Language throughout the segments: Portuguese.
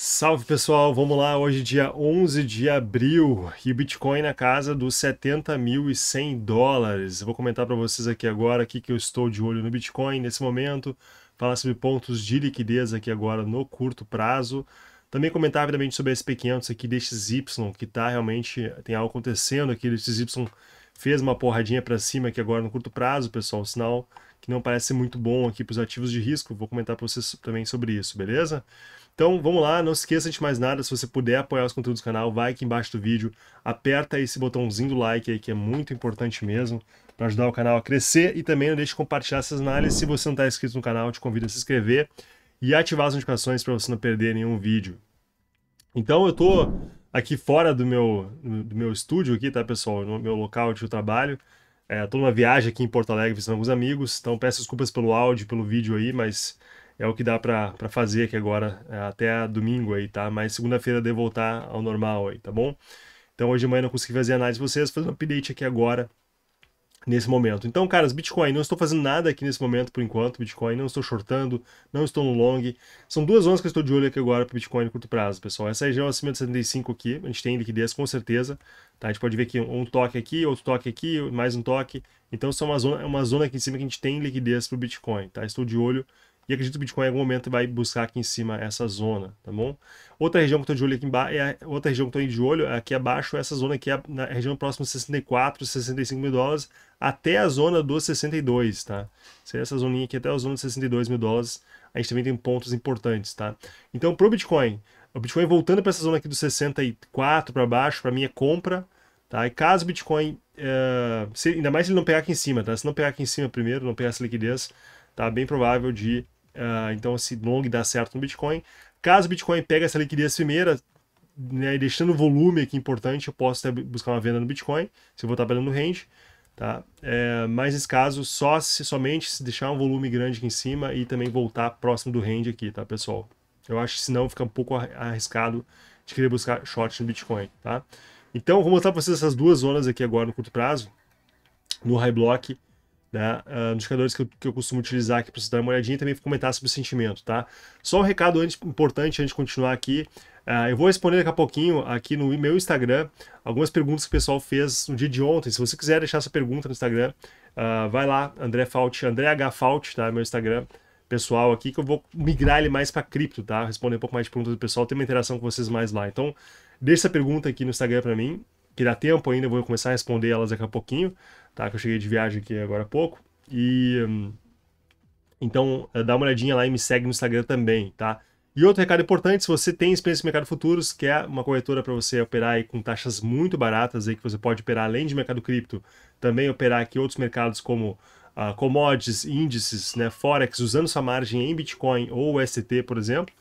Salve pessoal, vamos lá. Hoje, dia 11 de abril, e o Bitcoin na casa dos 70.100 dólares. vou comentar para vocês aqui agora aqui que eu estou de olho no Bitcoin nesse momento, falar sobre pontos de liquidez aqui agora no curto prazo. Também comentar rapidamente sobre a SP500 aqui, Y que tá realmente, tem algo acontecendo aqui. Y fez uma porradinha para cima aqui agora no curto prazo, pessoal. Sinal que não parece muito bom aqui para os ativos de risco. Vou comentar para vocês também sobre isso, beleza? Então vamos lá, não se esqueça de mais nada, se você puder apoiar os conteúdos do canal, vai aqui embaixo do vídeo, aperta esse botãozinho do like aí que é muito importante mesmo para ajudar o canal a crescer e também não deixe de compartilhar essas análises. Se você não está inscrito no canal, te convido a se inscrever e ativar as notificações para você não perder nenhum vídeo. Então eu estou aqui fora do meu, do meu estúdio aqui, tá pessoal, no meu local onde eu trabalho, é, tô numa viagem aqui em Porto Alegre com alguns amigos, então peço desculpas pelo áudio, pelo vídeo aí, mas é o que dá para fazer aqui agora, é, até domingo aí, tá? Mas segunda-feira deve voltar ao normal aí, tá bom? Então hoje de manhã não consegui fazer análise de vocês, vou fazer um update aqui agora nesse momento. Então, caras, Bitcoin, não estou fazendo nada aqui nesse momento por enquanto, Bitcoin, não estou shortando, não estou no long. São duas zonas que eu estou de olho aqui agora para Bitcoin no curto prazo, pessoal. Essa região acima de 75 aqui, a gente tem liquidez com certeza, tá? A gente pode ver que um toque aqui, outro toque aqui, mais um toque. Então, isso é uma zona, é uma zona aqui em cima que a gente tem liquidez para o Bitcoin, tá? Estou de olho e acredito que o Bitcoin em algum momento vai buscar aqui em cima essa zona, tá bom? Outra região que estou de olho aqui embaixo, é a, outra região que estou de olho aqui abaixo, é essa zona aqui, é na região próxima de 64, 65 mil dólares, até a zona dos 62, tá? Seria é essa zoninha aqui até a zona dos 62 mil dólares, a gente também tem pontos importantes, tá? Então, pro Bitcoin, o Bitcoin voltando para essa zona aqui dos 64 para baixo, para mim é compra, tá? E caso o Bitcoin, uh, se, ainda mais se ele não pegar aqui em cima, tá? Se não pegar aqui em cima primeiro, não pegar essa liquidez, tá bem provável de Uh, então, esse long dá certo no Bitcoin. Caso o Bitcoin pegue essa liquidez primeira, né, deixando o volume aqui importante, eu posso até buscar uma venda no Bitcoin, se eu vou estar pegando range. Tá? É, mas nesse caso, só se somente se deixar um volume grande aqui em cima e também voltar próximo do range aqui, tá, pessoal? Eu acho que senão fica um pouco arriscado de querer buscar short no Bitcoin, tá? Então, vou mostrar para vocês essas duas zonas aqui agora no curto prazo, no high block né? Uh, que eu, que eu costumo utilizar aqui para você dar uma olhadinha e também comentar sobre o sentimento, tá? Só um recado antes, importante antes de continuar aqui. Uh, eu vou responder daqui a pouquinho aqui no meu Instagram algumas perguntas que o pessoal fez no dia de ontem. Se você quiser deixar essa pergunta no Instagram, uh, vai lá, André Fault, André H Fault, tá? Meu Instagram pessoal aqui que eu vou migrar ele mais para cripto, tá? Responder um pouco mais de perguntas do pessoal, ter uma interação com vocês mais lá. Então, deixa essa pergunta aqui no Instagram para mim, que dá tempo ainda, eu vou começar a responder elas daqui a pouquinho tá? Que eu cheguei de viagem aqui agora há pouco. E hum, então eh, dá uma olhadinha lá e me segue no Instagram também, tá? E outro recado importante, se você tem experiência no mercado futuros, que é uma corretora para você operar aí com taxas muito baratas aí que você pode operar além de mercado cripto, também operar aqui outros mercados como uh, commodities, índices, né, forex, usando sua margem em Bitcoin ou UST, por exemplo.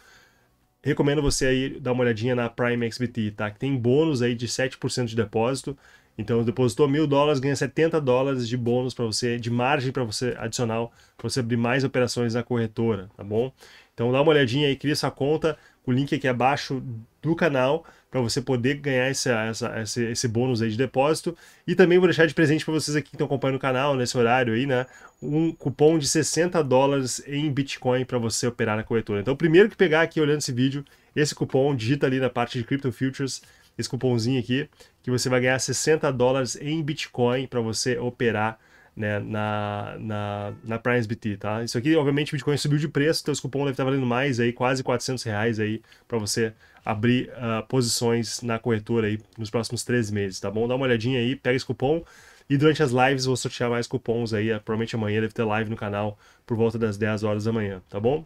Recomendo você aí dar uma olhadinha na Prime XBT, tá? Que tem bônus aí de 7% de depósito então, depositou mil dólares, ganha 70 dólares de bônus para você, de margem para você adicional, para você abrir mais operações na corretora, tá bom? Então, dá uma olhadinha aí, cria sua conta, o link aqui abaixo do canal, para você poder ganhar esse, essa, esse, esse bônus aí de depósito. E também vou deixar de presente para vocês aqui que estão acompanhando o canal nesse horário aí, né? Um cupom de 60 dólares em Bitcoin para você operar na corretora. Então, o primeiro que pegar aqui olhando esse vídeo, esse cupom, digita ali na parte de Crypto Futures esse cupomzinho aqui, que você vai ganhar 60 dólares em Bitcoin para você operar né, na, na, na PrimeSBT, tá? Isso aqui, obviamente, o Bitcoin subiu de preço, então esse cupom deve estar tá valendo mais aí, quase 400 reais aí, para você abrir uh, posições na corretora aí nos próximos três meses, tá bom? Dá uma olhadinha aí, pega esse cupom e durante as lives vou sortear mais cupons aí, ah, provavelmente amanhã deve ter live no canal por volta das 10 horas da manhã, tá bom?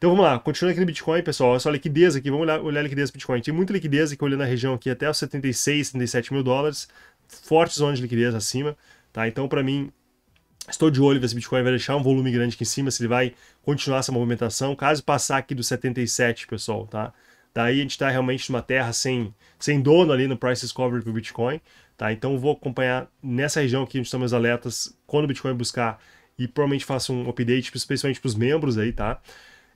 Então vamos lá, continuando aqui no Bitcoin, pessoal, olha só a liquidez aqui, vamos olhar, olhar a liquidez do Bitcoin. Tem muita liquidez aqui olhando a região aqui até os 76, 77 mil dólares, forte zona de liquidez acima, tá? Então para mim, estou de olho se o Bitcoin vai deixar um volume grande aqui em cima, se ele vai continuar essa movimentação, caso passar aqui dos 77, pessoal, tá? Daí a gente está realmente numa terra sem, sem dono ali no price discovery para o Bitcoin. Tá? Então vou acompanhar nessa região aqui onde estão meus alertas, quando o Bitcoin buscar, e provavelmente faça um update, principalmente para os membros aí, tá?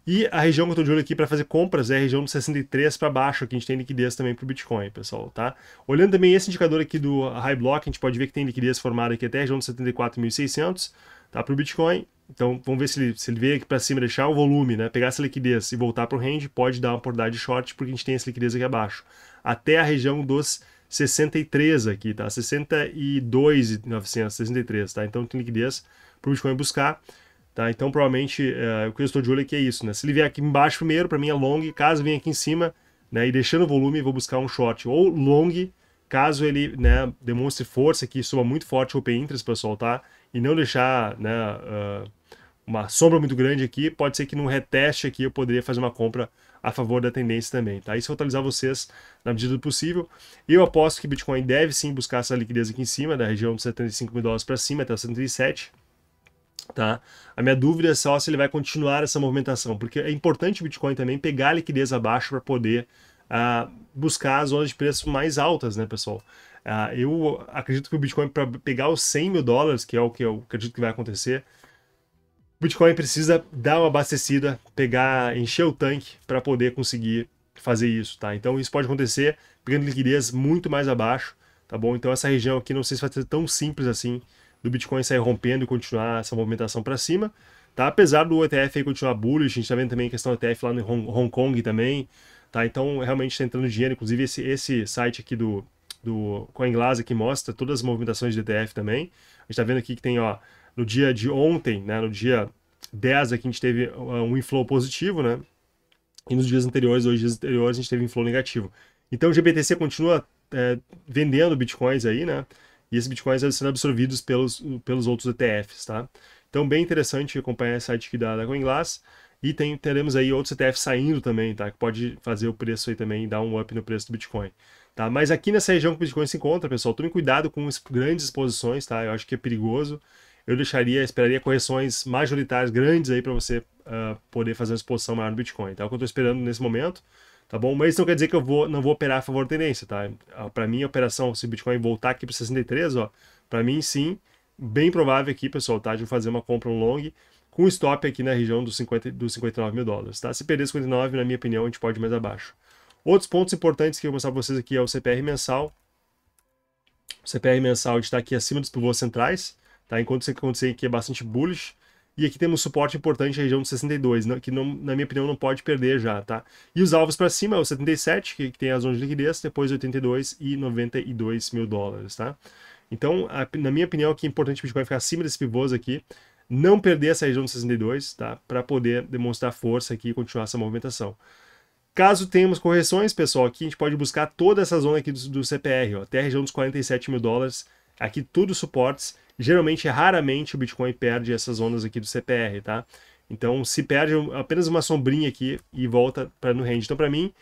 E a região que eu tô de olho aqui para fazer compras é a região dos 63 para baixo, que a gente tem liquidez também para o Bitcoin, pessoal, tá? Olhando também esse indicador aqui do High Block, a gente pode ver que tem liquidez formada aqui até a região dos 74.600, tá? Para o Bitcoin. Então, vamos ver se ele, se ele veio aqui para cima deixar o volume, né? Pegar essa liquidez e voltar para o range, pode dar uma oportunidade de short, porque a gente tem essa liquidez aqui abaixo. Até a região dos 63 aqui, tá? 62.963, tá? Então, tem liquidez para o Bitcoin buscar. Tá? Então, provavelmente, uh, o que eu estou de olho aqui é isso. Né? Se ele vier aqui embaixo primeiro, para mim é long. Caso venha aqui em cima né, e deixando o volume, vou buscar um short ou long, caso ele né, demonstre força aqui, suba muito forte o open interest para soltar e não deixar né, uh, uma sombra muito grande aqui, pode ser que num reteste aqui eu poderia fazer uma compra a favor da tendência também, tá? Isso atualizar é vocês na medida do possível. Eu aposto que Bitcoin deve sim buscar essa liquidez aqui em cima, da região de 75 mil dólares para cima até 77 Tá? A minha dúvida é só se ele vai continuar essa movimentação, porque é importante o Bitcoin também pegar a liquidez abaixo para poder uh, buscar as zonas de preço mais altas, né, pessoal? Uh, eu acredito que o Bitcoin, para pegar os 100 mil dólares, que é o que eu acredito que vai acontecer, o Bitcoin precisa dar uma abastecida, pegar, encher o tanque para poder conseguir fazer isso, tá? Então isso pode acontecer pegando liquidez muito mais abaixo, tá bom? Então essa região aqui não sei se vai ser tão simples assim do Bitcoin sair rompendo e continuar essa movimentação para cima. Tá? Apesar do ETF continuar bullish, a gente está vendo também a questão do ETF lá no Hong, Hong Kong também. Tá? Então, realmente está entrando dinheiro. Inclusive, esse, esse site aqui do, do CoinGlass que mostra todas as movimentações de ETF também. A gente está vendo aqui que tem, ó, no dia de ontem, né, no dia 10 aqui a gente teve um inflow positivo, né? E nos dias anteriores, dois dias anteriores, a gente teve inflow negativo. Então o GBTC continua é, vendendo bitcoins aí, né? E esses bitcoins eles ser absorvidos pelos, pelos outros ETFs, tá? Então, bem interessante acompanhar esse site aqui da, da CoinGlass. E tem, teremos aí outros ETFs saindo também, tá? Que pode fazer o preço aí também, dar um up no preço do Bitcoin. Tá? Mas aqui nessa região que o Bitcoin se encontra, pessoal, tome cuidado com grandes exposições, tá? Eu acho que é perigoso. Eu deixaria, esperaria correções majoritárias grandes aí para você uh, poder fazer uma exposição maior no Bitcoin, tá? É o que eu estou esperando nesse momento tá bom? Mas isso não quer dizer que eu vou, não vou operar a favor da tendência, tá? Ah, para mim, a operação, se o Bitcoin voltar aqui para 63, ó, para mim sim, bem provável aqui, pessoal, tá? De eu fazer uma compra um long com stop aqui na região dos, 50, dos 59 mil dólares, tá? Se perder 59, na minha opinião, a gente pode ir mais abaixo. Outros pontos importantes que eu vou mostrar para vocês aqui é o CPR mensal. O CPR mensal está aqui acima dos pivôs centrais, tá? Enquanto isso acontecer aqui é bastante bullish, e aqui temos suporte importante, região de 62, que não, na minha opinião não pode perder já, tá? E os alvos para cima é o 77, que, que tem as zonas de liquidez, depois 82 e 92 mil dólares, tá? Então, a, na minha opinião, aqui é importante é o Bitcoin ficar acima desse pivôs aqui, não perder essa região de 62, tá? Para poder demonstrar força aqui e continuar essa movimentação. Caso tenhamos correções, pessoal, aqui a gente pode buscar toda essa zona aqui do, do CPR, ó, até a região dos 47 mil dólares. Aqui tudo suportes geralmente, raramente o Bitcoin perde essas ondas aqui do CPR, tá? Então, se perde apenas uma sombrinha aqui e volta para no range. Então, para mim,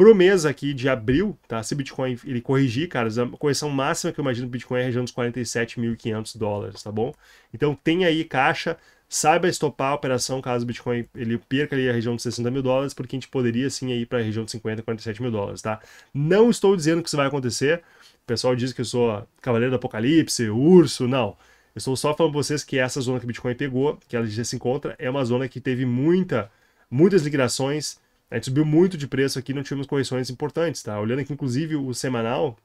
o mês aqui de abril, tá? Se o Bitcoin ele corrigir, cara, a correção máxima que eu imagino do Bitcoin é a região dos 47.500 dólares, tá bom? Então, tem aí caixa, saiba estopar a operação caso o Bitcoin ele perca ali a região de 60 mil dólares, porque a gente poderia sim ir para a região de 50, 47 mil dólares, tá? Não estou dizendo que isso vai acontecer. O pessoal diz que eu sou cavaleiro do apocalipse, urso, não. Eu estou só falando para vocês que essa zona que o Bitcoin pegou, que ela já se encontra, é uma zona que teve muita, muitas liquidações, a gente subiu muito de preço aqui, não tivemos correções importantes, tá? Olhando aqui, inclusive, o semanal,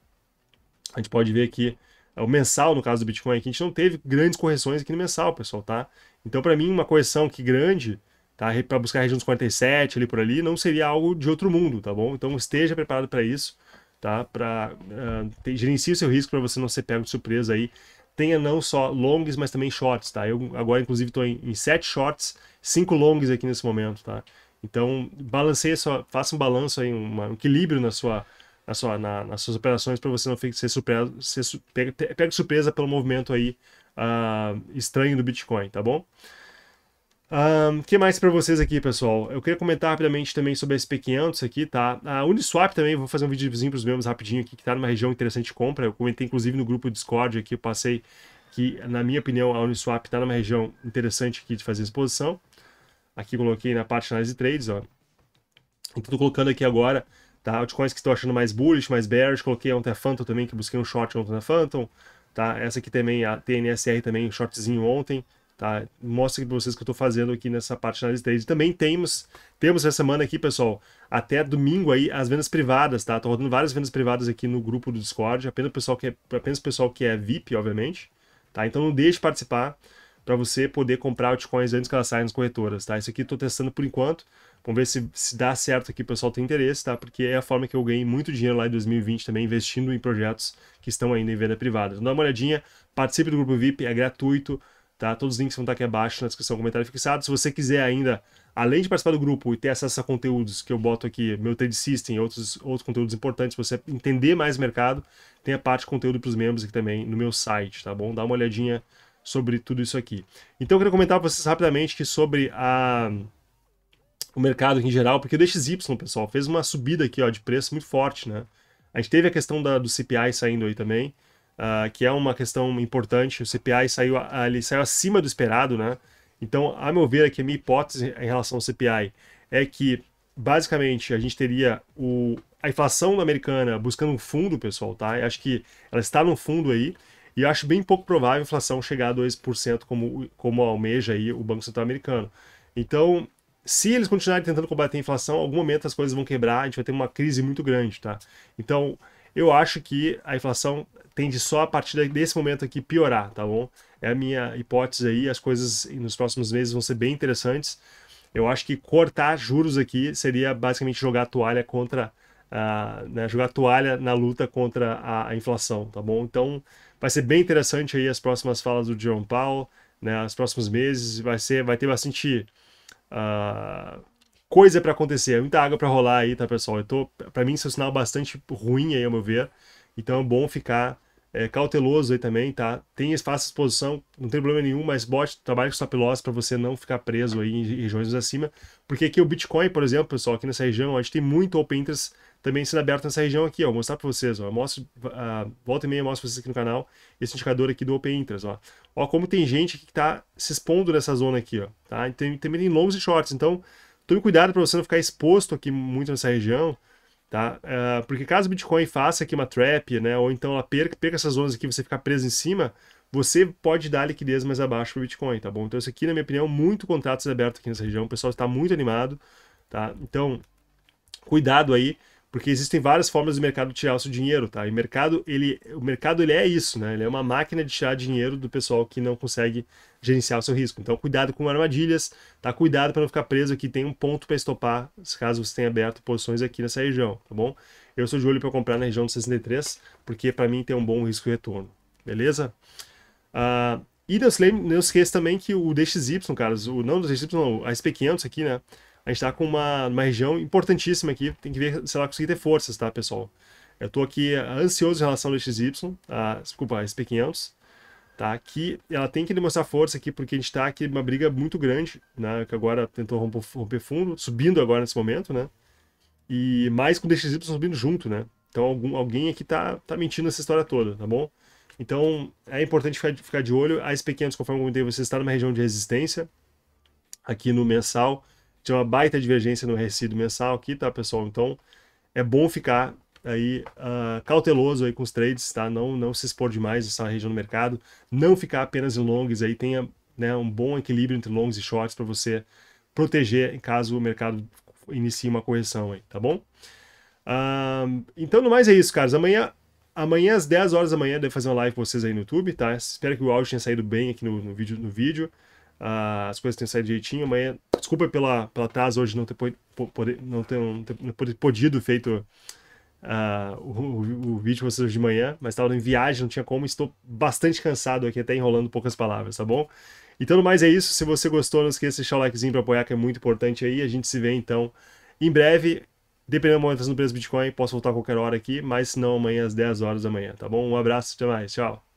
a gente pode ver aqui é o mensal, no caso do Bitcoin, que a gente não teve grandes correções aqui no mensal, pessoal, tá? Então, para mim, uma correção que grande, tá? Para buscar a região dos 47 ali por ali, não seria algo de outro mundo, tá bom? Então, esteja preparado para isso, tá? Para uh, ah, gerencie o seu risco para você não ser pego de surpresa aí. Tenha não só longs, mas também shorts, tá? Eu agora, inclusive, estou em, sete 7 shorts, 5 longs aqui nesse momento, tá? Então, balanceie só, faça um balanço aí, um equilíbrio na sua na sua, na, nas suas operações para você não ficar, ser surpreso, ser, pegue, pegue surpresa pelo movimento aí uh, estranho do Bitcoin, tá bom? O um, que mais para vocês aqui, pessoal? Eu queria comentar rapidamente também sobre a SP500 aqui, tá? A Uniswap também, vou fazer um videozinho para os membros rapidinho aqui, que tá numa região interessante de compra. Eu comentei inclusive no grupo Discord aqui, eu passei que, na minha opinião, a Uniswap tá numa região interessante aqui de fazer exposição. Aqui coloquei na parte de análise trades, ó. Então tô colocando aqui agora Tá? Altcoins que estou achando mais bullish, mais bearish. Coloquei ontem a Phantom também, que busquei um short ontem na Phantom. Tá? Essa aqui também, a TNSR também, um shortzinho ontem. Tá? Mostra para vocês o que eu estou fazendo aqui nessa parte de análise trade. Também temos, temos essa semana aqui, pessoal, até domingo aí, as vendas privadas, tá? estou rodando várias vendas privadas aqui no grupo do Discord, apenas o pessoal que é, apenas pessoal que é VIP, obviamente, tá? Então não deixe de participar para você poder comprar altcoins antes que elas saiam nas corretoras, tá? Isso aqui estou testando por enquanto, Vamos ver se, se dá certo aqui, o pessoal tem interesse, tá? Porque é a forma que eu ganhei muito dinheiro lá em 2020 também, investindo em projetos que estão ainda em venda privada. Então dá uma olhadinha, participe do grupo VIP, é gratuito, tá? Todos os links vão estar aqui abaixo na descrição, comentário fixado. Se você quiser ainda, além de participar do grupo e ter acesso a conteúdos que eu boto aqui, meu Trade System e outros, outros conteúdos importantes, você entender mais o mercado, tem a parte de conteúdo para os membros aqui também no meu site, tá bom? Dá uma olhadinha sobre tudo isso aqui. Então eu queria comentar para vocês rapidamente que sobre a o mercado em geral, porque o DXY, pessoal, fez uma subida aqui ó, de preço muito forte, né? A gente teve a questão da, do CPI saindo aí também, uh, que é uma questão importante. O CPI saiu, ele saiu acima do esperado, né? Então, a meu ver, aqui a minha hipótese em relação ao CPI é que, basicamente, a gente teria o, a inflação americana buscando um fundo, pessoal, tá? Eu acho que ela está no fundo aí, e acho bem pouco provável a inflação chegar a 2% como, como almeja aí o Banco Central americano. Então, se eles continuarem tentando combater a inflação, em algum momento as coisas vão quebrar, a gente vai ter uma crise muito grande, tá? Então, eu acho que a inflação tende só a partir desse momento aqui piorar, tá bom? É a minha hipótese aí, as coisas nos próximos meses vão ser bem interessantes. Eu acho que cortar juros aqui seria basicamente jogar toalha contra, uh, né, jogar toalha na luta contra a, a, inflação, tá bom? Então, vai ser bem interessante aí as próximas falas do Jerome Powell, né, os próximos meses, vai ser, vai ter bastante uh, coisa para acontecer, é muita água para rolar aí, tá, pessoal? Eu tô, para mim, isso é um sinal bastante ruim aí, ao meu ver. Então é bom ficar é, cauteloso aí também, tá? Tem espaço de exposição, não tem problema nenhum, mas bote, trabalhe com stop loss para você não ficar preso aí em regiões acima. Porque aqui o Bitcoin, por exemplo, pessoal, aqui nessa região, a gente tem muito open interest também sendo aberto nessa região aqui, ó. Vou mostrar para vocês, ó. mostro, uh, volta e meia mostro para vocês aqui no canal esse indicador aqui do Open Interest, ó. Ó, como tem gente que está se expondo nessa zona aqui, ó. Tá? tem, também tem longos e shorts, então tome cuidado para você não ficar exposto aqui muito nessa região, tá? Uh, porque caso o Bitcoin faça aqui uma trap, né? Ou então ela perca, perca essas zonas aqui você ficar preso em cima, você pode dar liquidez mais abaixo para o Bitcoin, tá bom? Então isso aqui, na minha opinião, muito contratos abertos aqui nessa região, o pessoal está muito animado, tá? Então, cuidado aí porque existem várias formas do mercado tirar o seu dinheiro, tá? E mercado, ele, o mercado ele é isso, né? Ele é uma máquina de tirar dinheiro do pessoal que não consegue gerenciar o seu risco. Então, cuidado com armadilhas, tá? Cuidado para não ficar preso aqui. Tem um ponto para estopar, caso você tenha aberto posições aqui nessa região, tá bom? Eu sou de olho para comprar na região de 63, porque para mim tem um bom risco retorno, beleza? Ah, e não, se esqueça também que o DXY, caras, o não do DXY, a SP500 aqui, né? A gente tá com uma, uma região importantíssima aqui, tem que ver se ela conseguir ter forças, tá, pessoal? Eu tô aqui ansioso em relação ao XY, a, desculpa, a SP500, tá? Que ela tem que demonstrar força aqui, porque a gente tá aqui numa briga muito grande, né? Que agora tentou romper, romper fundo, subindo agora nesse momento, né? E mais com o DXY subindo junto, né? Então algum, alguém aqui tá, tá mentindo essa história toda, tá bom? Então é importante ficar, ficar de olho. A SP500, conforme eu comentei, você está numa região de resistência aqui no mensal tinha uma baita divergência no resíduo mensal aqui, tá, pessoal? Então, é bom ficar aí uh, cauteloso aí com os trades, tá? Não, não se expor demais essa região do mercado, não ficar apenas em longs aí, tenha né, um bom equilíbrio entre longs e shorts para você proteger em caso o mercado inicie uma correção aí, tá bom? Uh, então, no mais é isso, caras. Amanhã, amanhã às 10 horas da manhã, devo fazer uma live com vocês aí no YouTube, tá? Espero que o áudio tenha saído bem aqui no, no vídeo. No vídeo. Ah, as coisas têm saído direitinho, mas desculpa pela, pela TAS hoje não ter, não ter, não ter, não ter podido feito ah, o, o, vídeo com vocês hoje de manhã, mas estava em viagem, não tinha como, estou bastante cansado aqui, até enrolando poucas palavras, tá bom? Então, mais é isso. Se você gostou, não esqueça de deixar o likezinho para apoiar, que é muito importante aí. A gente se vê então em breve. Dependendo da movimentação no preço do Bitcoin, posso voltar a qualquer hora aqui, mas se não, amanhã às 10 horas da manhã, tá bom? Um abraço, até mais, tchau.